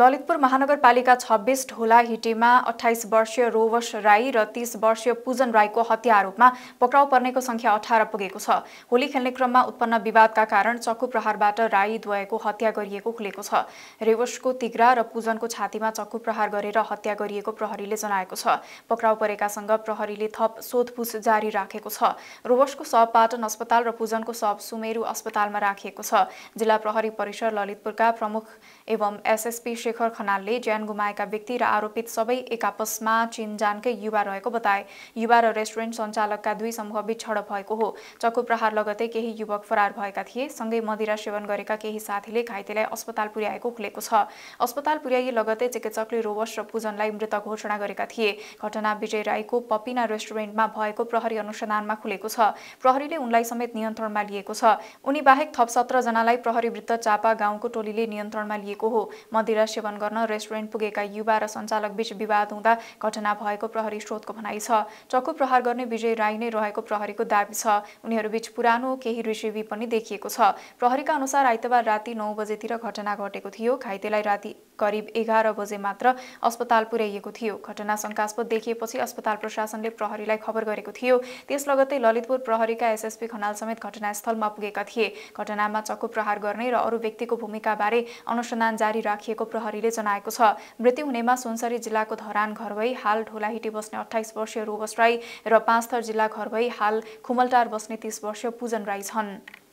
ललितपुर महानगरपालिका छब्बिस ढोला हिटीमा अठाइस वर्षीय रोवस राई र तीस वर्षीय पूजन राईको हत्या आरोपमा पक्राउ पर्नेको संख्या अठार पुगेको छ होली खेल्ने क्रममा उत्पन्न विवादका कारण चक्कु प्रहारबाट राई द्वयको हत्या गरिएको खुलेको छ रेवसको तिग्रा र पूजनको छातीमा चक्कु प्रहार गरेर हत्या गरिएको प्रहरीले जनाएको छ पक्राउ परेकासँग प्रहरीले थप सोधपुछ जारी राखेको छ रोवसको शव पाटन अस्पताल र पूजनको शव सुमेरु अस्पतालमा राखिएको छ जिल्ला प्रहरी परिसर ललितपुरका प्रमुख एवं एसएसपी शेखर खनालले ज्यान गुमाएका व्यक्ति र आरोपित सबै एकापसमा चिनजानकै युवा रहेको बताए युवा र रेस्टुरेन्ट सञ्चालकका दुई समूहबीच झडप भएको हो चक्कु प्रहार लगतै केही युवक फरार भएका थिए सँगै मदिरा सेवन गरेका केही साथीले घाइतेलाई अस्पताल पुर्याएको खुलेको छ अस्पताल पुर्याइए लगतै चिकित्सकले रोवस र पूजनलाई मृत घोषणा गरेका थिए घटना विजय राईको पपिना रेस्टुरेन्टमा भएको प्रहरी अनुसन्धानमा खुलेको छ प्रहरीले उनलाई समेत नियन्त्रणमा लिएको छ उनी बाहेक थप सत्रजनालाई प्रहरी वृत्त चापा गाउँको टोलीले नियन्त्रणमा लिएको हो मदिरा सेवन गर्न रेस्टुरेन्ट पुगेका युवा र सञ्चालक बीच विवाद हुँदा घटना भएको प्रहरी स्रोतको भनाइ छ चक्कु प्रहार गर्ने विजय राई नै रहेको प्रहरीको दावी छ उनीहरूबीच पुरानो केही रेसिपी पनि देखिएको छ प्रहरीका अनुसार आइतबार राति नौ बजेतिर घटना घटेको थियो घाइतेलाई राति करिब एघार बजे मात्र अस्पताल पुर्याइएको थियो घटना शङ्कास्पद देखिएपछि अस्पताल प्रशासनले प्रहरीलाई खबर गरेको थियो त्यस लगत्तै ललितपुर प्रहरीका एसएसपी खनाल समेत घटनास्थलमा पुगेका थिए घटनामा चक्कु प्रहार गर्ने र अरू व्यक्तिको भूमिकाबारे अनुसन्धान जारी राखिएको प्रहरीले जनाएको छ मृत्यु हुनेमा सुनसरी जिल्लाको धरान घर भई हाल ढोलाहिटी बस्ने अठाइस वर्षीय रोबस राई र पाँचथर जिल्ला घर हाल खुमलटार बस्ने तीस वर्षीय पूजन राई छन्